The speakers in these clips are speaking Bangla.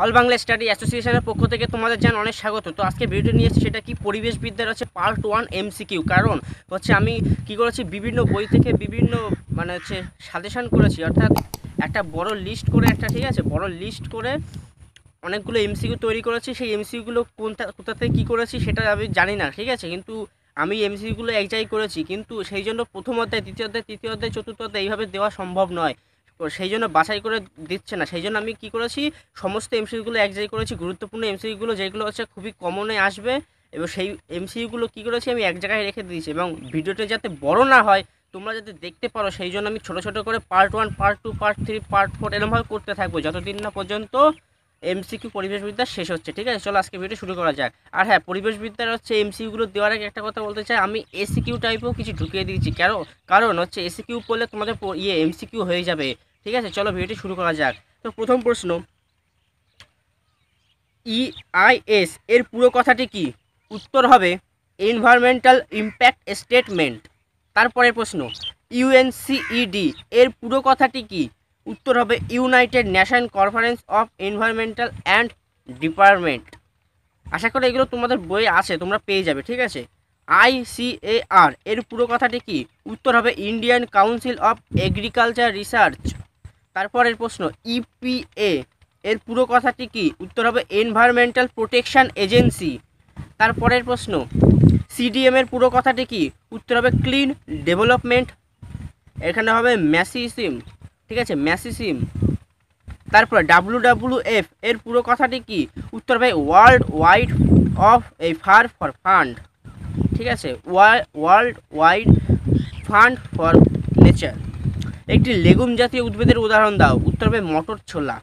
অল বাংলা স্টাডি অ্যাসোসিয়েশনের পক্ষ থেকে তোমাদের জান অনেক স্বাগত তো আজকে ভিডিও নিয়ে এসেছি সেটা কি পরিবেশবিদ্যার হচ্ছে পার্ট ওয়ান এমসিকিউ কারণ হচ্ছে আমি কি করেছি বিভিন্ন বই থেকে বিভিন্ন মানে হচ্ছে সাজেশান করেছি অর্থাৎ একটা বড় লিস্ট করে একটা ঠিক আছে বড় লিস্ট করে অনেকগুলো এমসিকিউ তৈরি করেছি সেই এমসিকিউগুলো কোনটা কোথাতে কী করেছি সেটা আমি জানি না ঠিক আছে কিন্তু আমি এমসিকিউগুলো এক জায়গায় করেছি কিন্তু সেই জন্য প্রথম অধ্যায় দ্বিতীয় অধ্যায় তৃতীয় অধ্যায় চতুর্থ অধ্যায় এইভাবে দেওয়া সম্ভব নয় সেই জন্য বাছাই করে দিচ্ছে না সেই জন্য আমি কি করেছি সমস্ত এমসিগুলো এক জায়গায় করেছি গুরুত্বপূর্ণ এমসিগুলো যেগুলো হচ্ছে খুবই কমনে আসবে এবং সেই এমসিগুলো কি করেছি আমি এক জায়গায় রেখে দিয়েছি এবং ভিডিওটা যাতে বড় না হয় তোমরা যাতে দেখতে পারো সেই জন্য আমি ছোটো ছোটো করে part one part two part three part four এরমভাবে করতে থাকবো যতদিন না পর্যন্ত এমসিকিউ পরিবেশবিদ্যা শেষ হচ্ছে ঠিক আছে চলো আজকে ভিডিও শুরু করা যাক আর হ্যাঁ পরিবেশবিদ্যার হচ্ছে এমসিকিউগুলো দেওয়ার আগে একটা কথা বলতে চাই আমি এসিকিউ টাইপও কিছু ঢুকিয়ে দিয়েছি কেন কারণ হচ্ছে এসিকিউ পড়লে তোমাদের ইয়ে এমসিকিউ হয়ে যাবে ঠিক আছে চলো ভিডিওটি শুরু করা যাক তো প্রথম প্রশ্ন ইআইএস e এর পুরো কথাটি কি উত্তর হবে এনভায়রনমেন্টাল ইম্প্যাক্ট স্টেটমেন্ট তারপরের প্রশ্ন ইউএনসিইডি e এর পুরো কথাটি কি উত্তর হবে United Nation conference of environmental and department আশা করি এগুলো তোমাদের বইয়ে আছে তোমরা পেয়ে যাবে ঠিক আছে আইসিএআর এর পুরো কথাটি কি উত্তর হবে Indian council of agriculture research তারপরের প্রশ্ন ইপিএ e এর পুরো কথাটি কি উত্তর হবে এনভায়রনমেন্টাল প্রোটেকশান এজেন্সি তারপরের প্রশ্ন সিডিএম এর পুরো কথাটি কি উত্তর হবে ক্লিন ডেভেলপমেন্ট এখানে হবে ম্যাসিসিম ঠিক আছে ম্যাসিসিম তারপরে ডাব্লু ডাব্লু এফ এর পুরো কথাটি কি উত্তর ভাই ওয়ার্ল্ড ওয়াইড অফ এই ফার ফর ফান্ড ঠিক আছে world wide fund for nature একটি লেগুম জাতীয় উদ্ভিদের উদাহরণ দাও উত্তর হবে মটর ছোলা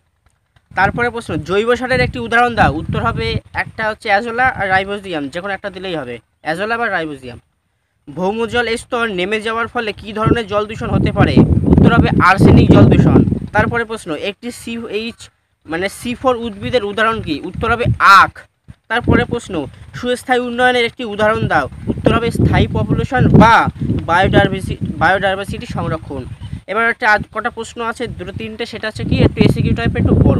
তারপরে প্রশ্ন জৈব সারের একটি উদাহরণ দাও উত্তর হবে একটা হচ্ছে অ্যাজোলা আর রাইবোজিয়াম যে কোনো একটা দিলেই হবে অ্যাজোলা বা রাইবোজিয়াম ভৌমজল স্তর নেমে যাওয়ার ফলে কি ধরনের জল দূষণ হতে পারে উত্তর হবে আর্সেনিক জল দূষণ তারপরে প্রশ্ন একটি সি এইচ মানে সি ফোর উদ্ভিদের উদাহরণ কি উত্তর হবে আখ তারপরে প্রশ্ন সুস্থায়ী উন্নয়নের একটি উদাহরণ দাও উত্তর হবে স্থায়ী পপুলেশন বা বায়োডাইভার্সি বায়োডাইভার্সিটি সংরক্ষণ এবার একটা কটা প্রশ্ন আছে দুটো তিনটে সেটা হচ্ছে কি একটু এসিকিউ টাইপের একটু বড়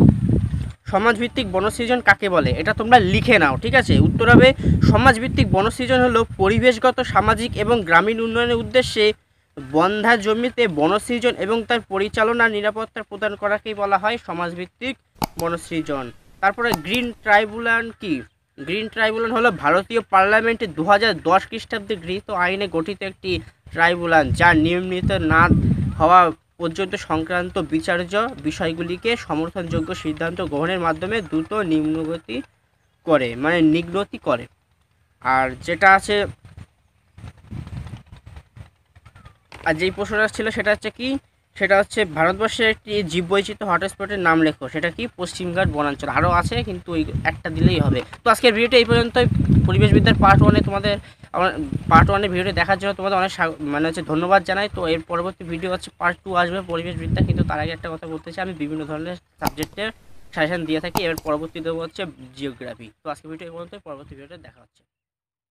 সমাজভিত্তিক বনসৃজন কাকে বলে এটা তোমরা লিখে নাও ঠিক আছে উত্তর হবে সমাজভিত্তিক বনসৃজন হলো পরিবেশগত সামাজিক এবং গ্রামীণ উন্নয়নের উদ্দেশ্যে বন্ধা জমিতে বনসৃজন এবং তার পরিচালনা নিরাপত্তা প্রদান করাকেই বলা হয় সমাজভিত্তিক বনসৃজন তারপরে গ্রিন ট্রাইব্যুনাল কি গ্রিন ট্রাইব্যুনাল হলো ভারতীয় পার্লামেন্টে দু হাজার দশ খ্রিস্টাব্দে গৃহীত আইনে গঠিত একটি ট্রাইব্যুনাল যার নিয়মিত না হওয়া পর্যন্ত সংক্রান্ত বিচার্য বিষয়গুলিকে সমর্থনযোগ্য সিদ্ধান্ত গ্রহণের মাধ্যমে দ্রুত নিম্নগতি করে মানে নিগ্নতি করে আর যেটা আছে আর যেই প্রশ্নটা ছিল সেটা হচ্ছে কি সেটা হচ্ছে ভারতবর্ষের একটি জীববৈচিত্র্য হটস্পটের নাম লেখো সেটা কি পশ্চিমঘাট বনাঞ্চল আরও আছে কিন্তু ওই একটা দিলেই হবে তো আজকের ভিডিওটা এই পর্যন্তই পরিবেশবিদ্যার পার্ট ওয়ানে তোমাদের পার্ট ওয়ানে ভিডিওটা দেখার জন্য তোমাদের অনেক মানে হচ্ছে ধন্যবাদ জানাই তো এর পরবর্তী ভিডিও হচ্ছে পার্ট টু আসবে পরিবেশবিদ্যা কিন্তু তার আগে একটা কথা বলতে চাই আমি বিভিন্ন ধরনের সাবজেক্টের সাজেশন দিয়ে থাকি এবার পরবর্তী দেবো হচ্ছে জিওগ্রাফি তো আজকে ভিডিও এই পর্যন্ত পরবর্তী ভিডিওটা দেখা হচ্ছে